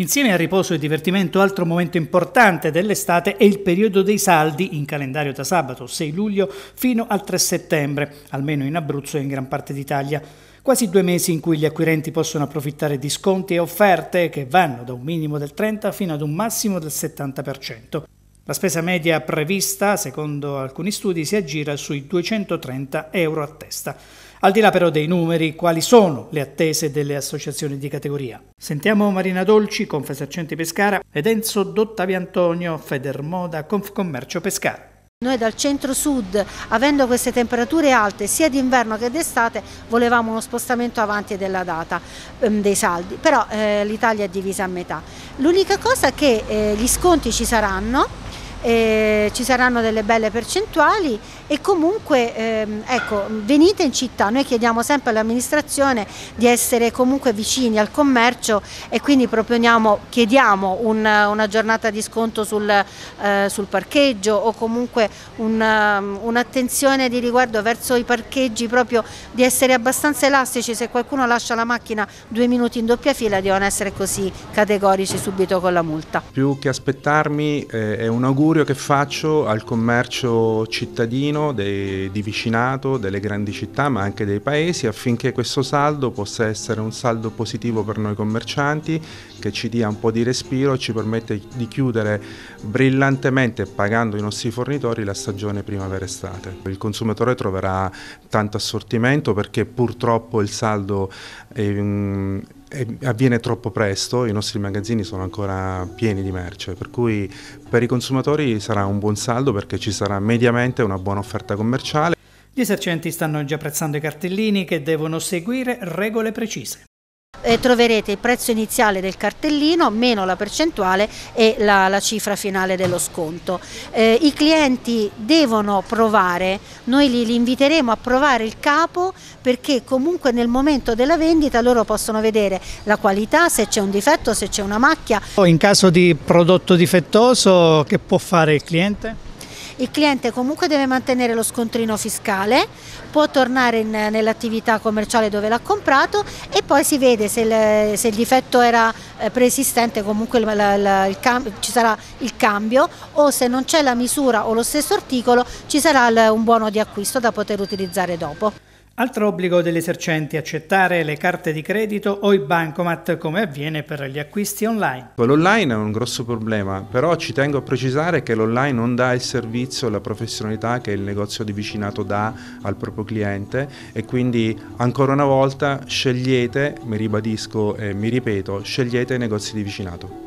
Insieme a riposo e divertimento, altro momento importante dell'estate è il periodo dei saldi in calendario da sabato 6 luglio fino al 3 settembre, almeno in Abruzzo e in gran parte d'Italia. Quasi due mesi in cui gli acquirenti possono approfittare di sconti e offerte che vanno da un minimo del 30 fino ad un massimo del 70%. La spesa media prevista, secondo alcuni studi, si aggira sui 230 euro a testa. Al di là però dei numeri, quali sono le attese delle associazioni di categoria? Sentiamo Marina Dolci, Confesercenti Pescara, ed Enzo Dottavi Antonio, Federmoda, Confcommercio Pescara. Noi dal centro-sud, avendo queste temperature alte sia d'inverno che d'estate, volevamo uno spostamento avanti della data ehm, dei saldi, però eh, l'Italia è divisa a metà. L'unica cosa è che eh, gli sconti ci saranno, eh, ci saranno delle belle percentuali e comunque ehm, ecco, venite in città, noi chiediamo sempre all'amministrazione di essere comunque vicini al commercio e quindi proponiamo, chiediamo un, una giornata di sconto sul, eh, sul parcheggio o comunque ehm, un'attenzione di riguardo verso i parcheggi proprio di essere abbastanza elastici, se qualcuno lascia la macchina due minuti in doppia fila devono essere così categorici subito con la multa. Più che aspettarmi eh, è un augurio augurio che faccio al commercio cittadino dei, di vicinato, delle grandi città, ma anche dei paesi, affinché questo saldo possa essere un saldo positivo per noi commercianti, che ci dia un po' di respiro e ci permette di chiudere brillantemente, pagando i nostri fornitori, la stagione primavera-estate. Il consumatore troverà tanto assortimento perché purtroppo il saldo... È, mm, avviene troppo presto, i nostri magazzini sono ancora pieni di merce, per cui per i consumatori sarà un buon saldo perché ci sarà mediamente una buona offerta commerciale. Gli esercenti stanno già prezzando i cartellini che devono seguire regole precise. E eh, troverete il prezzo iniziale del cartellino meno la percentuale e la, la cifra finale dello sconto. Eh, I clienti devono provare, noi li, li, inviteremo a provare il capo perché comunque nel momento della vendita loro possono vedere la qualità, se c'è un difetto, se c'è una macchia. In caso di prodotto difettoso che può fare il cliente? il cliente comunque deve mantenere lo scontrino fiscale, può tornare nell'attività commerciale dove l'ha comprato e poi si vede se il, se il difetto era eh, preesistente comunque la, la, il, ci sarà il cambio o se non c'è la misura o lo stesso articolo ci sarà un buono di acquisto da poter utilizzare dopo. Altro obbligo degli esercenti è accettare le carte di credito o i bancomat come avviene per gli acquisti online. L'online è un grosso problema, però ci tengo a precisare che l'online non dà il servizio e la professionalità che il negozio di vicinato dà al proprio cliente e quindi ancora una volta scegliete, mi ribadisco e mi ripeto, scegliete i negozi di vicinato.